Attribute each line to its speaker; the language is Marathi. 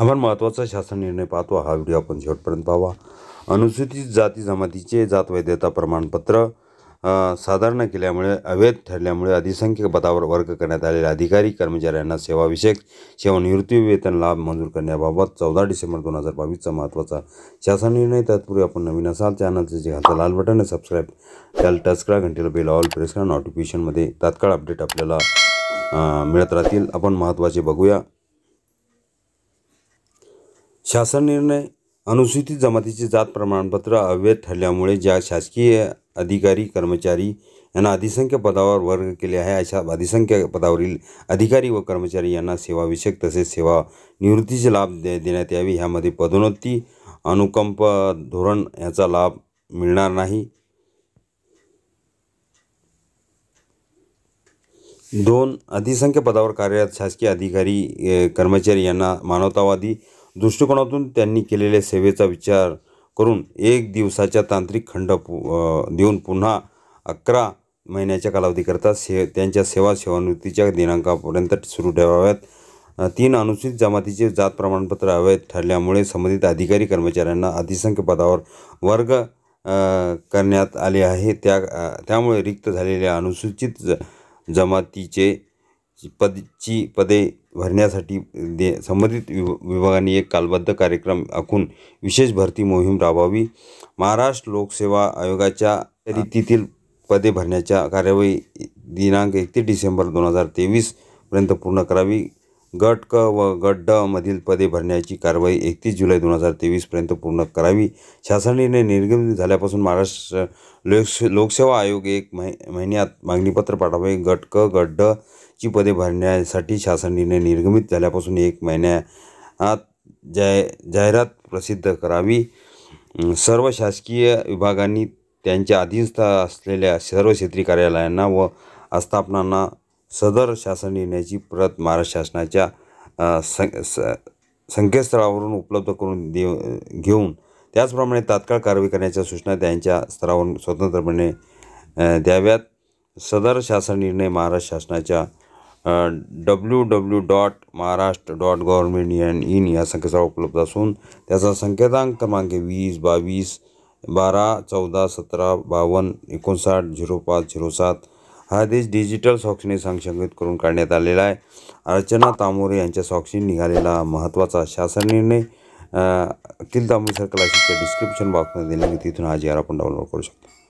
Speaker 1: आपण महत्त्वाचा शासन निर्णय पाहतो हा व्हिडिओ आपण शेवटपर्यंत पाहावा अनुसूचित जाती जमातीचे जात वैधता प्रमाणपत्र साधारण केल्यामुळे अवैध ठरल्यामुळे अधिसंख्य पदावर वर्ग करण्यात आलेल्या अधिकारी कर्मचाऱ्यांना सेवाविषयक सेवानिवृत्ती वेतन लाभ मंजूर करण्याबाबत चौदा डिसेंबर दोन हजार बावीसचा महत्त्वाचा शासन निर्णय तत्पूर्वी आपण नवीन असाल चॅनलचे जे घालतं लाल बटन आहे सबस्क्राईब त्याला टच करा घंटेला बेल ऑल प्रेस करा नोटिफिकेशनमध्ये तात्काळ अपडेट आपल्याला मिळत राहतील आपण महत्त्वाचे बघूया शासन निर्णय अनुसूचित जमातीचे जात प्रमाणपत्र अवैध ठरल्यामुळे ज्या शासकीय अधिकारी कर्मचारी यांना अधिसंख्य पदावर वर्ग केले आहे अशा अधिसंख्य पदावरील अधिकारी व कर्मचारी यांना सेवाविषयक तसेच सेवा निवृत्तीचे लाभ दे देण्यात यावे ह्यामध्ये पदोन्नती अनुकंप धोरण याचा लाभ मिळणार नाही दोन अधिसंख्य पदावर कार्यरत शासकीय अधिकारी कर्मचारी यांना मानवतावादी दृष्टिकोनातून त्यांनी केलेल्या सेवेचा विचार करून एक दिवसाच्या तांत्रिक खंड पु देऊन पुन्हा अकरा महिन्याच्या कालावधीकरता से त्यांच्या सेवा सेवानिवृत्तीच्या दिनांकापर्यंत सुरू ठेवाव्यात तीन अनुसूचित जमातीचे जात प्रमाणपत्र अवैध ठरल्यामुळे संबंधित अधिकारी कर्मचाऱ्यांना अधिसंख्य पदावर वर्ग करण्यात आले आहे त्या त्यामुळे रिक्त झालेल्या अनुसूचित ज जमातीचे पदची पदे भरण्यासाठी दे संबंधित विभ विभागाने एक कालबद्ध कार्यक्रम आखून विशेष भरती मोहीम राबवावी महाराष्ट्र लोकसेवा आयोगाच्या रीतीतील पदे भरण्याच्या कार्यवाही दिनांक एकतीस डिसेंबर दोन हजार तेवीसपर्यंत पूर्ण करावी गट क व गट ड मधील पदे भरण्याची कारवाई एकतीस जुलै दोन हजार तेवीसपर्यंत पूर्ण करावी शासन निर्गमित झाल्यापासून महाराष्ट्र लोकस लोकसेवा आयोग एक महि महिन्यात मागणीपत्र पाठवावे गट क गट ड ची पदे भरण्यासाठी शासन निर्गमित झाल्यापासून एक महिन्यात जाय जाहिरात प्रसिद्ध करावी सर्व शासकीय विभागांनी त्यांच्या अधीनस्थ असलेल्या सर्व क्षेत्रीय कार्यालयांना व आस्थापनांना सदर शासन निर्णयाची प्रत महाराष्ट्र शासनाच्या सं स संकेतस्थळावरून उपलब्ध करून देऊ घेऊन त्याचप्रमाणे तात्काळ कारवाई करण्याच्या सूचना त्यांच्या स्तरावरून स्वतंत्रपणे द्याव्यात सदर शासन निर्णय महाराष्ट्र शासनाच्या W W dot Maharashtra dot government in in या संकेतस्थळावर उपलब्ध असून त्याचा संकेतांक क्रमांक वीस बावीस बारा चौदा सतरा बावन्न एकोणसाठ झिरो पाच झिरो सात हा आदेश डिजिटल सॉक्सने संशंकित करून काढण्यात आलेला आहे अर्चना तामोरे यांच्या सॉक्सने निघालेला महत्त्वाचा शासन निर्णय अखिल सर्कल अशी डिस्क्रिप्शन बॉक्समध्ये मी तिथून हा जी आर आपण डाउनलोड करू शकतो